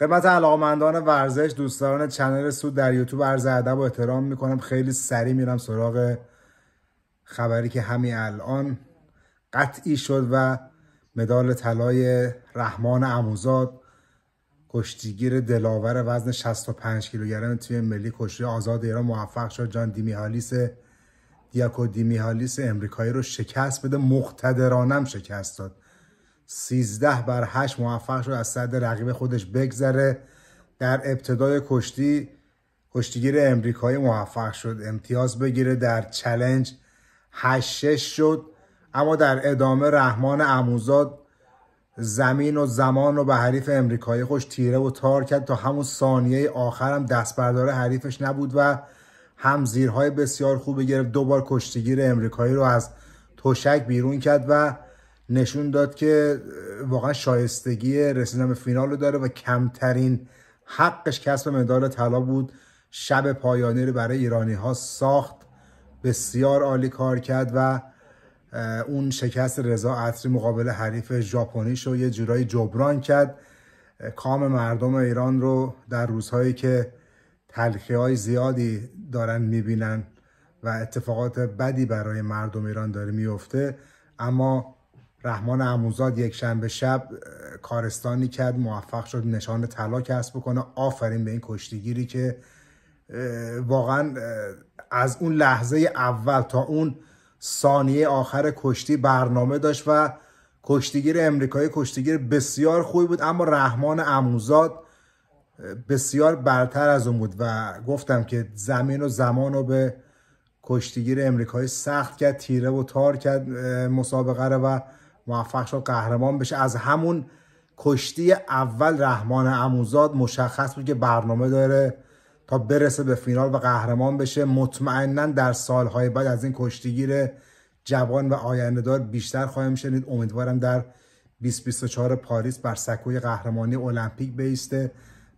خدمت علاقمندان ورزش دوستان چنل سود در یوتیوب عرض ادب و احترام میکنم خیلی سریع میرم سراغ خبری که همین الان قطعی شد و مدال طلای رحمان عموزاد کشتیگیر دلاور وزن 65 کیلوگرم توی ملی کشتی آزاد ایران موفق شد جان دیمیهالیس دیاکو دیمیهالیس امریکایی رو شکست بده مقتدرانم شکست داد 13 بر 8 موفق شد از صد رقیب خودش بگذره در ابتدای کشتی کشتیگیر امریکایی موفق شد امتیاز بگیره در چلنج 8 شد اما در ادامه رحمان اموزاد زمین و زمان رو به حریف امریکایی خوش تیره و تار کرد تا همون ثانیه آخر هم دست بردار حریفش نبود و هم زیرهای بسیار خوب گرفت دوبار کشتیگیر امریکایی رو از تشک بیرون کرد و نشون داد که واقعا شایستگی رسیدن به فینال رو داره و کمترین حقش کسب مدال طلا بود شب پایانی رو برای ایرانی ها ساخت بسیار عالی کار کرد و اون شکست رضا عطری مقابل حریف ژاپنیش رو یه جورایی جبران کرد کام مردم ایران رو در روزهایی که تلخی های زیادی دارن میبینن و اتفاقات بدی برای مردم ایران داره میفته اما رحمان عموزاد یک شنبه شب کارستانی کرد موفق شد نشان طلا کسب بکنه آفرین به این کشتیگیری که واقعا از اون لحظه اول تا اون ثانیه آخر کشتی برنامه داشت و کشتیگیر امریکایی کشتیگیر بسیار خوبی بود اما رحمان عموزاد بسیار برتر از اون بود و گفتم که زمین و زمان رو به کشتیگیر امریکایی سخت کرد تیره و تار کرد مسابقه رو و موفق شد قهرمان بشه از همون کشتی اول رحمان اموزاد مشخص بود که برنامه داره تا برسه به فینال و قهرمان بشه مطمئنا در سالهای بعد از این کشتیگیر جوان و آینده دار بیشتر خواهیم شنید امیدوارم در 2024 پاریس بر سکوی قهرمانی المپیک بیسته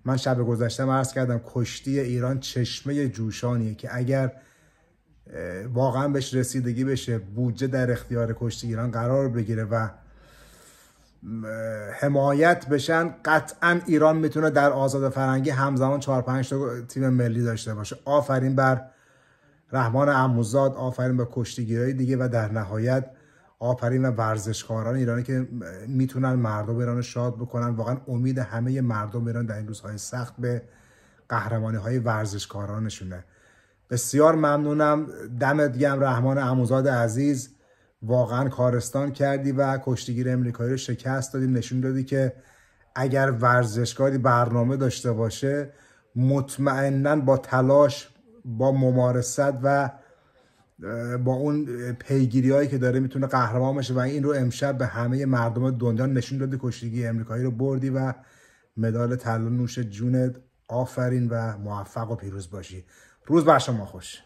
من شب گذشته عرض کردم کشتی ایران چشمه جوشانیه که اگر واقعا بهش رسیدگی بشه بودجه در اختیار ایران قرار بگیره و حمایت بشن قطعا ایران میتونه در آزاد فرنگی همزمان 4 پنج تا تیم ملی داشته باشه آفرین بر رحمان اموزاد آفرین به کشتیگیرای دیگه و در نهایت آفرین و ورزشکاران ایرانی که میتونن مردم ایران شاد بکنن واقعا امید همه مردم ایران در این روزهای سخت به قهرمانی های ورزشکارانشونه بسیار ممنونم دم گم رحمان عموزاد عزیز واقعا کارستان کردی و کشتیگیر امریکایی رو شکست دادی نشون دادی که اگر ورزشکاری برنامه داشته باشه مطمئنا با تلاش با ممارست و با اون پیگیری هایی که داره میتونه قهرمان بشه و این رو امشب به همه مردم دنیا نشون دادی کشتیگی امریکایی رو بردی و مدال طلا نوش جونت آفرین و موفق و پیروز باشی روز بر شما خوش